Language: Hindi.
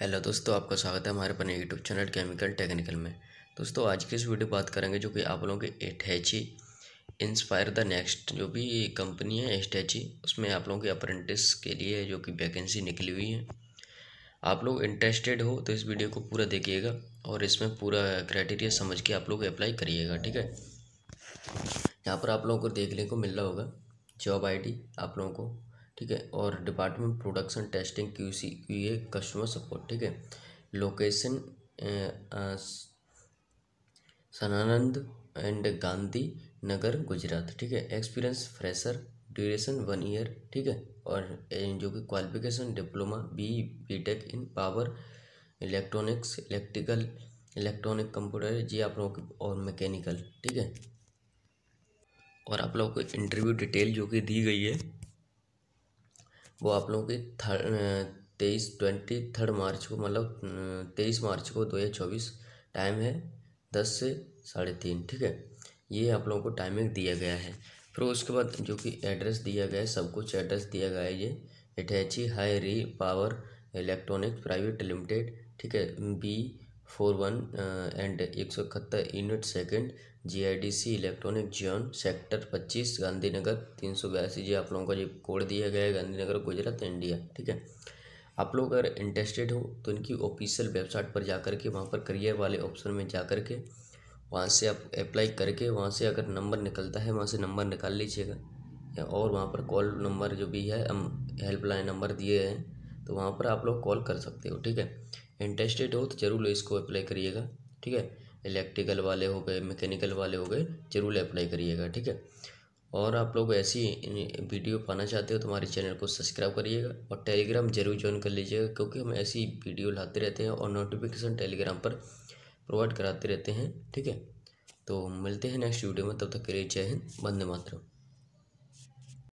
हेलो दोस्तों आपका स्वागत है हमारे अपने यूट्यूब चैनल केमिकल टेक्निकल में दोस्तों आज की इस वीडियो बात करेंगे जो कि आप लोगों के एटैची इंस्पायर द नेक्स्ट जो भी कंपनी है एटैची उसमें आप लोगों के अप्रेंटिस के लिए जो कि वैकेंसी निकली हुई है आप लोग इंटरेस्टेड हो तो इस वीडियो को पूरा देखिएगा और इसमें पूरा क्राइटेरिया समझ के आप लोग अप्लाई करिएगा ठीक है यहाँ पर आप लोगों को देखने को मिल रहा होगा जॉब आई आप लोगों को ठीक है और department production testing Q C Q A customer support ठीक है location Sanand and Gandhinagar Gujarat ठीक है experience fresher duration one year ठीक है और जो कि qualification diploma B B tech in power electronics electrical electronic computer जी आप लोगों की और मैकेनिकल ठीक है और आप लोगों को इंटरव्यू डिटेल जो कि दी गई है वो आप लोगों की थर्ड तेईस ट्वेंटी थर्ड मार्च को मतलब तेईस मार्च को दो हज़ार चौबीस टाइम है दस से साढ़े तीन ठीक है ये आप लोगों को टाइमिंग दिया गया है फिर उसके बाद जो कि एड्रेस दिया गया है सब कुछ एड्रेस दिया गया है ये इटैची हाई री पावर इलेक्ट्रॉनिक्स प्राइवेट लिमिटेड ठीक है बी फोर वन एंड एक सौ इकहत्तर unit second GIDC electronic zone sector पच्चीस गांधीनगर तीन सौ बयासी जी आप लोगों का जो कोड दिया गया है गांधीनगर गुजरात इंडिया ठीक है आप लोग अगर इंटरेस्टेड हो तो इनकी ऑफिशियल वेबसाइट पर जा कर के वहाँ पर करियर वाले ऑप्शन में जा कर के वहाँ से आप अप्लाई करके वहाँ से अगर नंबर निकलता है वहाँ से नंबर निकाल लीजिएगा या और वहाँ पर कॉल नंबर जो भी है हम हेल्पलाइन नंबर दिए हैं तो वहाँ पर आप लोग कॉल कर सकते हो ठीक है इंटरेस्टेड हो तो ज़रूर इसको अप्लाई करिएगा ठीक है इलेक्ट्रिकल वाले हो गए मैकेनिकल वाले हो गए ज़रूर अप्लाई करिएगा ठीक है और आप लोग ऐसी वीडियो पाना चाहते हो तो हमारे चैनल को सब्सक्राइब करिएगा और टेलीग्राम जरूर ज्वाइन कर लीजिएगा क्योंकि हम ऐसी वीडियो लाते रहते हैं और नोटिफिकेशन टेलीग्राम पर प्रोवाइड कराते रहते हैं ठीक है तो मिलते हैं नेक्स्ट वीडियो में तब तक के लिए जय हिंद वंदे मातरम